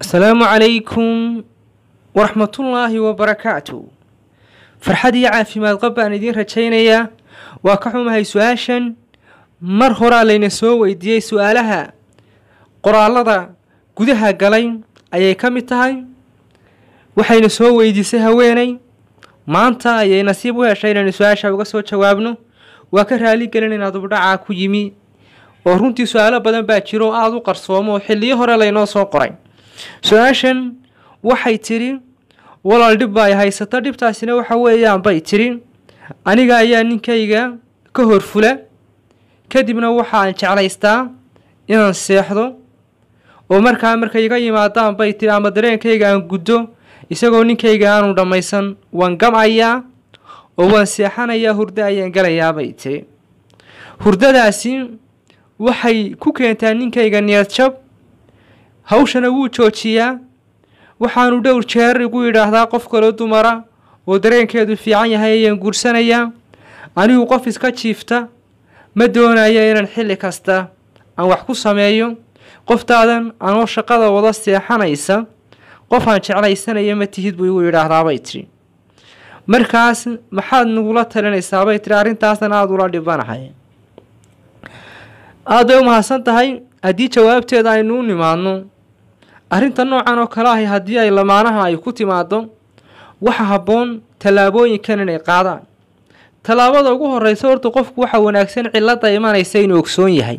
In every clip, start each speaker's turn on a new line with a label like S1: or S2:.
S1: asalaamu calaykum waraxmatullaahi wabarakaatu farxad iyo caafimaad qab baan idiin rajaynayaa waa ka xumahay su-aashan mar horaa layna soo weydiiyey su-aalaha qoraallada gudaha galay ayay ka mid tahay waxayna soo weydiisay haweenay maanta ayay nasiib u heshay inaynu su-aasha uga soo jawaabno waa ka raaligelin inaad ubdhacaa ku yimi oo runtii su-aalo badan baa jiro oo aada u qarsoomo oo xilliyo hore laynoo soo qoray su-aashan waxay tidhi walaal dhib bay haysata dhibtaasina waxa weeyaan bay tidhi aniga ayaa ninkayga ka hor fula kadibna waxaan jeclaystaa inaan seexdo oo markaa markay iga yimaadaan bay tiri ama dareenkayga aan guddo isagoo ninkayga aanu dhammaysan waan gamcayaa oo waan seexanayaa hurdo ayaan galayaa bay tidhi hurdadaasi waxay ku keentaa ninkayga niyadjab hawshana wuu joojiyaa waxaanu dhowr jeer igu yidhaahdaa qof kaloo dumara oo dareenkeedu fiican yahay ayaan guursanayaa anigu qof iska jiifta ma doonayo inaan xilli kasta aan wax ku sameeyo qoftaadan anoo shaqada wada seexanaysa qof aan jeclaysanaya ma tihid buu igu yidhaahdaa bay tidhi markaas maxaad nagula talinaysaabay tidhi arrintaasan aada ula dhibanahay aad bay u mahadsan tahay haddii jawaabteeda aynu u nimaadno arrinta noocan oo kale ahi haddii ay lamaanaha ay ku timaado waxa habboon tallaabooyinkan inay qaadaan tallaabada ugu horreysa horta qofku waxa wanaagsan cilada imanaysa inuu ogsoon yahay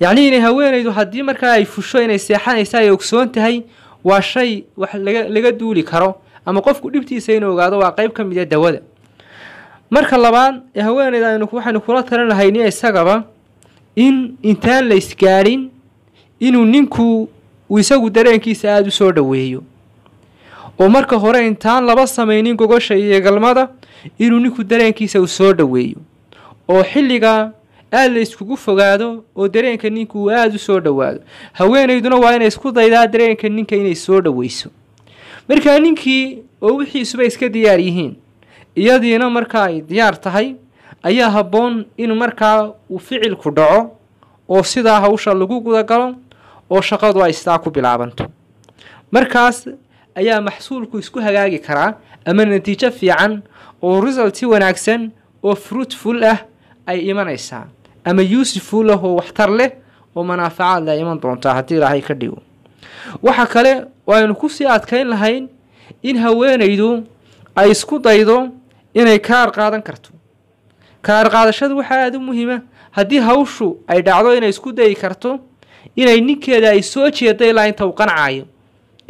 S1: yacnii inay haweenaydu haddii markaa ay fusho inay seexanaysa ay ogsoon tahay waa shay wax laga laga duuli karo ama qofku dhibtiisa inuu ogaado waa qeyb ka mid a ah dawada marka labaad ee haweenayda aynu waxaynu kula talin lahayn isagaba in intaan la isgaadhin inuu ninku uu isagu dareenkiisa aada u soo dhoweeyo oo marka hore intaan laba samaynin gogosha iyo galmada inuu ninku dareenkiisa uu soo dhoweeyo oo xilliga aada la iskugu fogaado oo dareenka ninku uu aada u soo dhowaado haweenayduna waa inay isku daydaa dareenka ninka inay soo dhoweyso markaa ninkii oo wixiisuba iska diyaar yihiin iyadiina marka ay diyaar tahay ayaa habboon in markaa uu ficil ku dhaco oo sidaa hawsha lagu gudagalo oo shaqadu ay sidaa ku bilaabanto markaas ayaa maxsuulku isku hagaagi karaa ama natiijo fiican oo resulti wanaagsan oo fruitful ah ay imanaysaa ama useful ah oo waxtar leh oo manaafacaad leh iman doontaa haddii ilaahay ka dhigo waxa kale waaynu kusii adkayn lahayn in haweenaydu ay isku daydo inay kaar qaadan karto kaar qaadashadu waxaa aada u muhiima haddii hawshu ay dhacdo inay isku dayi karto inay ninkeeda ay soo jeedda ilaa inta uu qancaayo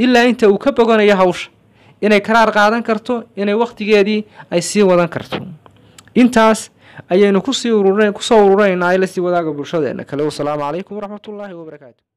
S1: ilaa inta uu ka boganayo hawsha inay karaar qaadan karto inay wakhtigeedii ay sii wadan karto intaas ayaynu kusii ururn kusoo ururinaynaa ila sii wadaaga bulshadeenna kale wasalaamu calaykum waraxmatullaahi wabarakaatu